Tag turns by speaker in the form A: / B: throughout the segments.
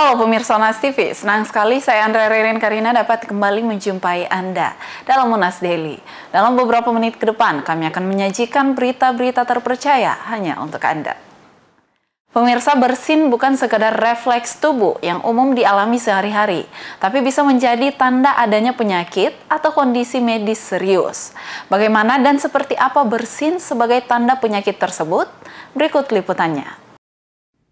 A: Halo pemirsa Nas TV, senang sekali saya Andra Ririn Karina dapat kembali menjumpai Anda dalam Munas Daily. Dalam beberapa menit ke depan, kami akan menyajikan berita-berita terpercaya hanya untuk Anda. Pemirsa bersin bukan sekedar refleks tubuh yang umum dialami sehari-hari, tapi bisa menjadi tanda adanya penyakit atau kondisi medis serius. Bagaimana dan seperti apa bersin sebagai tanda penyakit tersebut? Berikut liputannya.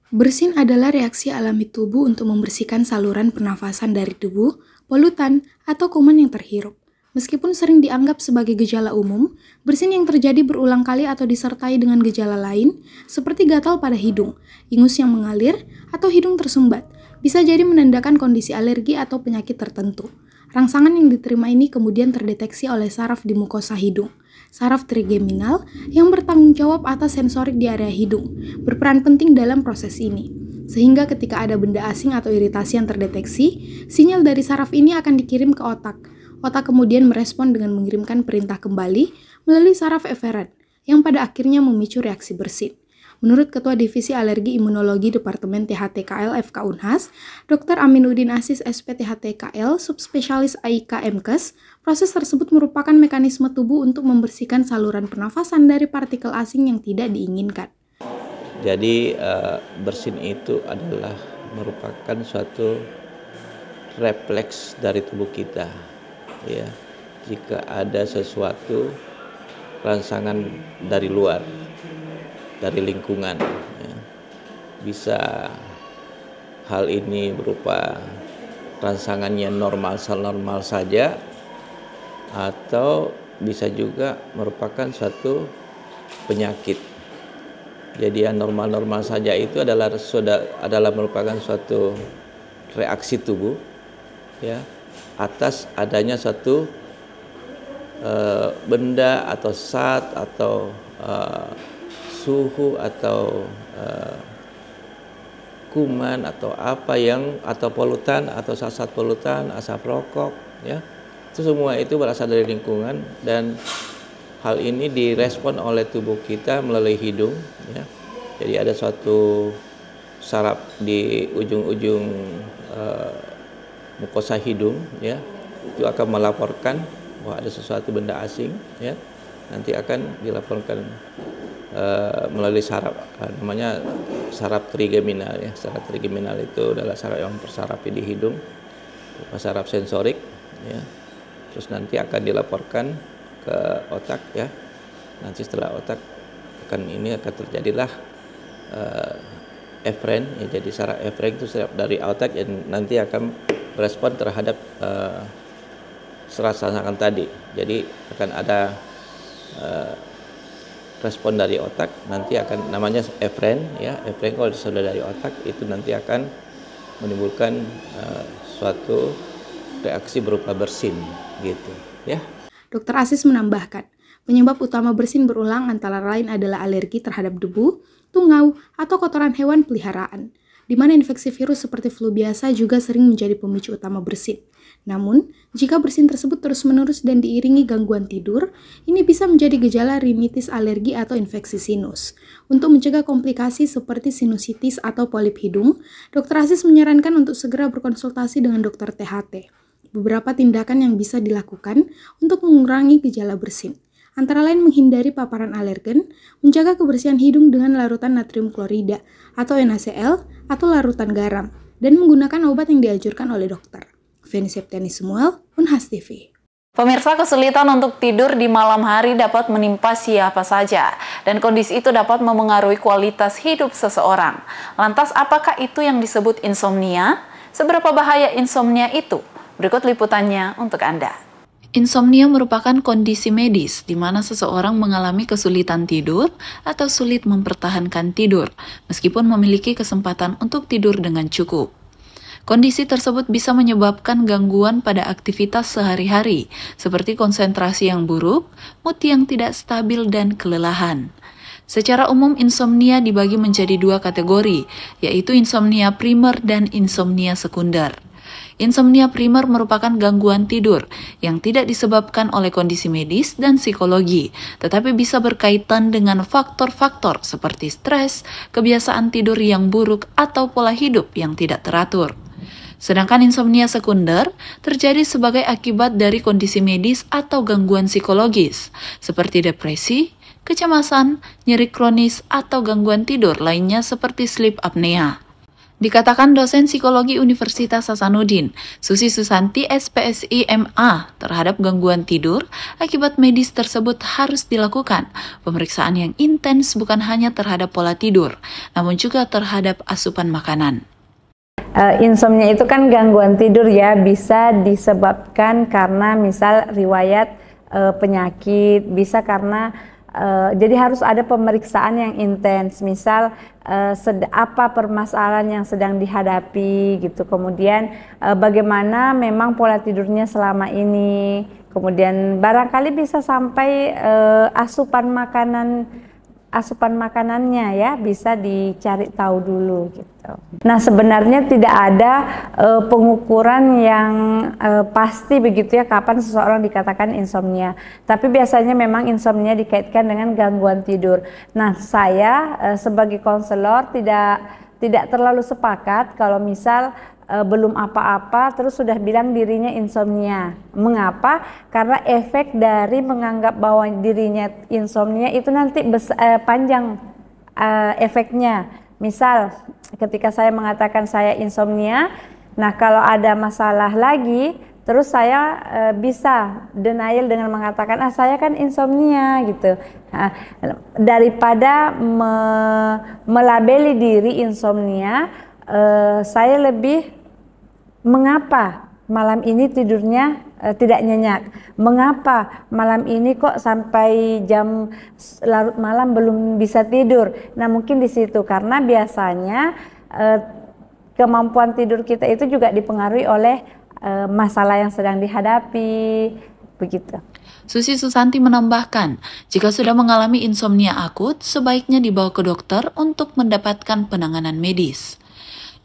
B: Bersin adalah reaksi alami tubuh untuk membersihkan saluran pernafasan dari debu, polutan, atau kuman yang terhirup. Meskipun sering dianggap sebagai gejala umum, bersin yang terjadi berulang kali atau disertai dengan gejala lain, seperti gatal pada hidung, ingus yang mengalir, atau hidung tersumbat, bisa jadi menandakan kondisi alergi atau penyakit tertentu. Rangsangan yang diterima ini kemudian terdeteksi oleh saraf di mukosa hidung – saraf trigeminal yang bertanggung jawab atas sensorik di area hidung, berperan penting dalam proses ini. Sehingga ketika ada benda asing atau iritasi yang terdeteksi, sinyal dari saraf ini akan dikirim ke otak. Otak kemudian merespon dengan mengirimkan perintah kembali melalui saraf efferent, yang pada akhirnya memicu reaksi bersin. Menurut Ketua Divisi Alergi Imunologi Departemen THTKL FK Unhas, Dr. Aminuddin Asis SPTHTKL, subspesialis AIK Proses tersebut merupakan mekanisme tubuh untuk membersihkan saluran pernafasan dari partikel asing yang tidak diinginkan.
C: Jadi eh, bersin itu adalah merupakan suatu refleks dari tubuh kita. Ya, jika ada sesuatu rangsangan dari luar, dari lingkungan, ya. bisa hal ini berupa rangsangannya normal normal saja atau bisa juga merupakan suatu penyakit. Jadi yang normal-normal saja itu adalah sudah adalah merupakan suatu reaksi tubuh ya atas adanya suatu e, benda atau saat atau e, suhu atau e, kuman atau apa yang atau polutan atau sasat polutan asap rokok ya itu semua itu berasal dari lingkungan dan hal ini direspon oleh tubuh kita melalui hidung ya. jadi ada suatu sarap di ujung-ujung uh, mukosa hidung ya itu akan melaporkan bahwa ada sesuatu benda asing ya nanti akan dilaporkan uh, melalui uh, namanya sarap trigeminal ya sarap trigeminal itu adalah sarap yang tersarap di hidung sarap sensorik ya terus nanti akan dilaporkan ke otak ya nanti setelah otak akan ini akan terjadilah uh, eh, efren ya jadi saraf efren itu setiap dari otak yang nanti akan respon terhadap uh, eh, serasa sangan tadi jadi akan ada uh, respon dari otak nanti akan namanya efren ya efren kalau sudah dari otak itu nanti akan menimbulkan uh, suatu reaksi berupa bersin gitu ya.
B: Dokter Asis menambahkan, penyebab utama bersin berulang antara lain adalah alergi terhadap debu, tungau, atau kotoran hewan peliharaan, di mana infeksi virus seperti flu biasa juga sering menjadi pemicu utama bersin. Namun, jika bersin tersebut terus-menerus dan diiringi gangguan tidur, ini bisa menjadi gejala rinitis alergi atau infeksi sinus. Untuk mencegah komplikasi seperti sinusitis atau polip hidung, dokter Asis menyarankan untuk segera berkonsultasi dengan dokter THT beberapa tindakan yang bisa dilakukan untuk mengurangi gejala bersin. Antara lain menghindari paparan alergen, menjaga kebersihan hidung dengan larutan natrium klorida atau NaCl atau larutan garam, dan menggunakan obat yang diajurkan oleh dokter. Feni Septiani Samuel, Unhas TV. Pemirsa
A: kesulitan untuk tidur di malam hari dapat menimpa siapa saja dan kondisi itu dapat memengaruhi kualitas hidup seseorang. Lantas apakah itu yang disebut insomnia? Seberapa bahaya insomnia itu? Berikut liputannya untuk Anda. Insomnia merupakan kondisi medis di mana seseorang mengalami kesulitan tidur atau sulit mempertahankan tidur, meskipun memiliki kesempatan untuk tidur dengan cukup. Kondisi tersebut bisa menyebabkan gangguan pada aktivitas sehari-hari, seperti konsentrasi yang buruk, mood yang tidak stabil, dan kelelahan. Secara umum, insomnia dibagi menjadi dua kategori, yaitu insomnia primer dan insomnia sekunder. Insomnia primer merupakan gangguan tidur yang tidak disebabkan oleh kondisi medis dan psikologi, tetapi bisa berkaitan dengan faktor-faktor seperti stres, kebiasaan tidur yang buruk, atau pola hidup yang tidak teratur. Sedangkan insomnia sekunder terjadi sebagai akibat dari kondisi medis atau gangguan psikologis, seperti depresi, kecemasan, nyeri kronis, atau gangguan tidur lainnya seperti sleep apnea. Dikatakan dosen psikologi Universitas Hasanuddin, Susi Susanti SPSI MA terhadap gangguan tidur akibat medis tersebut harus dilakukan. Pemeriksaan yang intens bukan hanya terhadap pola tidur, namun juga terhadap asupan makanan.
D: Uh, insomnia itu kan gangguan tidur ya, bisa disebabkan karena misal riwayat eh, penyakit, bisa karena Uh, jadi harus ada pemeriksaan yang intens, misal uh, apa permasalahan yang sedang dihadapi gitu, kemudian uh, bagaimana memang pola tidurnya selama ini, kemudian barangkali bisa sampai uh, asupan makanan asupan makanannya ya bisa dicari tahu dulu gitu. Nah sebenarnya tidak ada e, pengukuran yang e, pasti begitu ya kapan seseorang dikatakan insomnia. Tapi biasanya memang insomnia dikaitkan dengan gangguan tidur. Nah saya e, sebagai konselor tidak tidak terlalu sepakat kalau misal Eh, belum apa-apa terus sudah bilang dirinya insomnia. Mengapa? Karena efek dari menganggap bahwa dirinya insomnia itu nanti e, panjang e, efeknya. Misal ketika saya mengatakan saya insomnia, nah kalau ada masalah lagi terus saya e, bisa denial dengan mengatakan ah saya kan insomnia gitu nah, daripada me, melabeli diri insomnia e, saya lebih mengapa malam ini tidurnya uh, tidak nyenyak? Mengapa malam ini kok sampai jam larut malam belum bisa tidur? Nah, mungkin di situ karena biasanya uh, kemampuan tidur kita itu juga dipengaruhi oleh uh, masalah yang sedang dihadapi begitu.
A: Susi Susanti menambahkan, jika sudah mengalami insomnia akut, sebaiknya dibawa ke dokter untuk mendapatkan penanganan medis.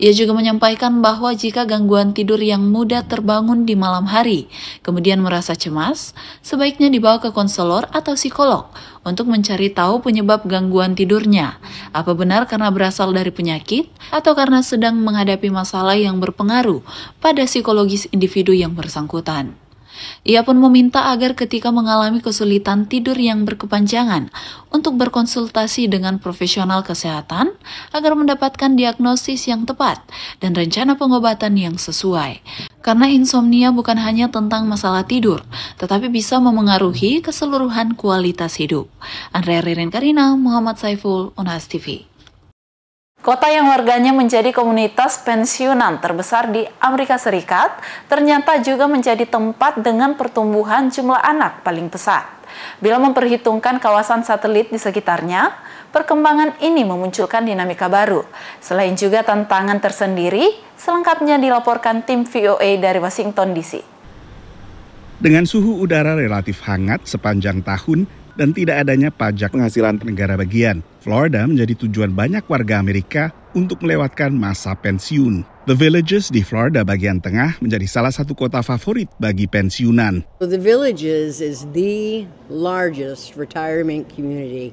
A: Ia juga menyampaikan bahwa jika gangguan tidur yang mudah terbangun di malam hari, kemudian merasa cemas, sebaiknya dibawa ke konselor atau psikolog untuk mencari tahu penyebab gangguan tidurnya. Apa benar karena berasal dari penyakit atau karena sedang menghadapi masalah yang berpengaruh pada psikologis individu yang bersangkutan. Ia pun meminta agar ketika mengalami kesulitan tidur yang berkepanjangan untuk berkonsultasi dengan profesional kesehatan agar mendapatkan diagnosis yang tepat dan rencana pengobatan yang sesuai. Karena insomnia bukan hanya tentang masalah tidur, tetapi bisa memengaruhi keseluruhan kualitas hidup. Andrea Ririn Karina, Muhammad Saiful, Unas TV. Kota yang warganya menjadi komunitas pensiunan terbesar di Amerika Serikat ternyata juga menjadi tempat dengan pertumbuhan jumlah anak paling pesat. Bila memperhitungkan kawasan satelit di sekitarnya, perkembangan ini memunculkan dinamika baru. Selain juga tantangan tersendiri, selengkapnya dilaporkan tim VOA dari Washington DC.
E: Dengan suhu udara relatif hangat sepanjang tahun, dan tidak adanya pajak penghasilan negara bagian. Florida menjadi tujuan banyak warga Amerika untuk melewatkan masa pensiun. The Villages di Florida bagian tengah menjadi salah satu kota favorit bagi pensiunan.
B: The Villages is the largest retirement community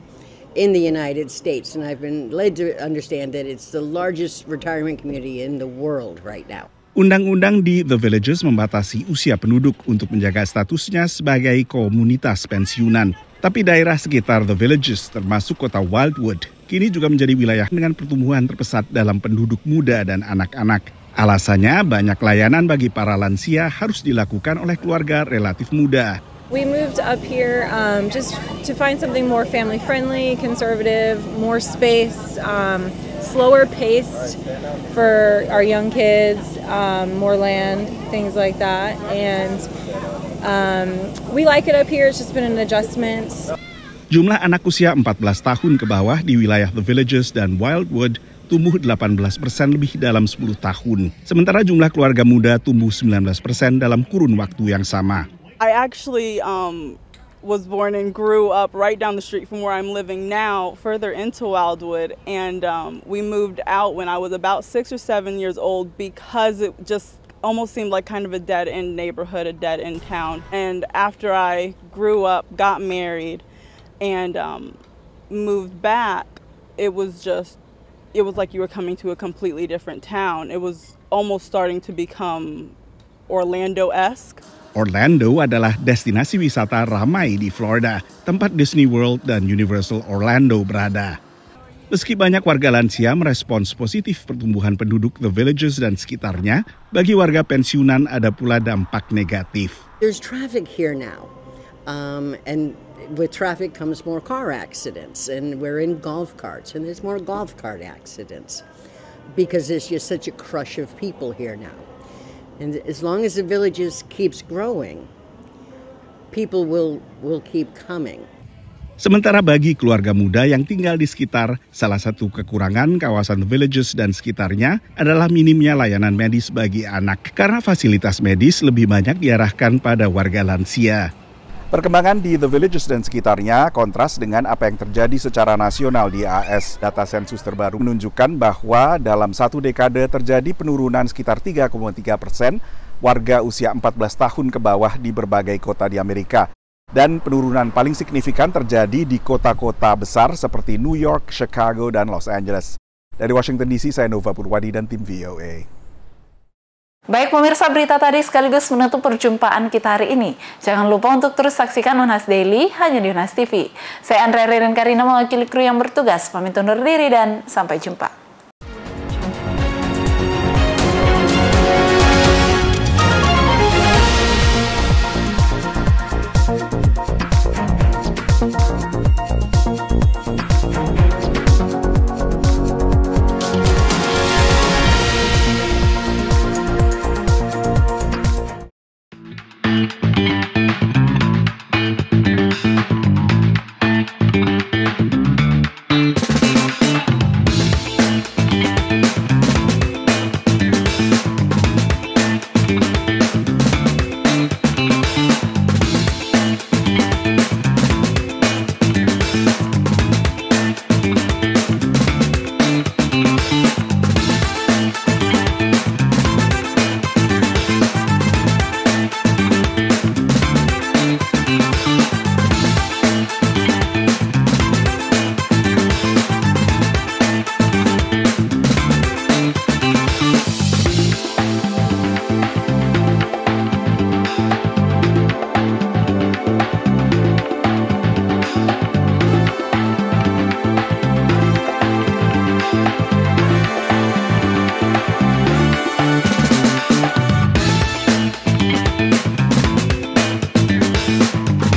B: in the United States, and I've been led to understand that it's the largest retirement community in the world right
E: now. Undang-undang di The Villages membatasi usia penduduk untuk menjaga statusnya sebagai komunitas pensiunan. Tapi daerah sekitar The Villages, termasuk kota Wildwood, kini juga menjadi wilayah dengan pertumbuhan terpesat dalam penduduk muda dan anak-anak. Alasannya, banyak layanan bagi para lansia harus dilakukan oleh keluarga relatif muda.
C: We moved up here um, just to find something more family friendly, conservative, more space, um, slower paced for our young kids, um, more land, things like that. And Um, we like it up here. It's just been an adjustment.
E: Jumlah anak usia 14 tahun ke bawah di wilayah The Villages dan Wildwood tumbuh 18 persen lebih dalam 10 tahun. Sementara jumlah keluarga muda tumbuh 19 persen dalam kurun waktu yang sama. I actually um, was born and grew up right down the street from where I'm living now, further into Wildwood. And um, we moved out when I was about six or seven years old because it just almost seemed like kind of a dead end neighborhood, a dead end town. And after I grew up, got married, and um, moved back, it was just, it was like you were coming to a completely different town. It was almost starting to become Orlando esque. Orlando adalah destinasi wisata ramai di Florida, tempat Disney World dan Universal Orlando berada. Meski banyak warga lansia merespons positif pertumbuhan penduduk The Villages dan sekitarnya, bagi warga pensiunan ada pula dampak negatif.
B: There's traffic here now. Um, and with traffic comes more car accidents and we're in golf carts and there's more golf cart accidents because there's just such a crush of people here now. And as long as the villages keeps growing, people will will keep coming.
E: Sementara bagi keluarga muda yang tinggal di sekitar, salah satu kekurangan kawasan villages dan sekitarnya adalah minimnya layanan medis bagi anak karena fasilitas medis lebih banyak diarahkan pada warga lansia. Perkembangan di The Villages dan sekitarnya kontras dengan apa yang terjadi secara nasional di AS. Data sensus terbaru menunjukkan bahwa dalam satu dekade terjadi penurunan sekitar 3,3 persen warga usia 14 tahun ke bawah di berbagai kota di Amerika. Dan penurunan paling signifikan terjadi di kota-kota besar seperti New York, Chicago, dan Los Angeles. Dari Washington DC, saya Nova Purwadi dan tim VOA.
A: Baik pemirsa berita tadi sekaligus menutup perjumpaan kita hari ini. Jangan lupa untuk terus saksikan Unas Daily hanya di Unas TV. Saya Andrea Ririn Karina mewakili kru yang bertugas. Pamit undur diri dan sampai jumpa.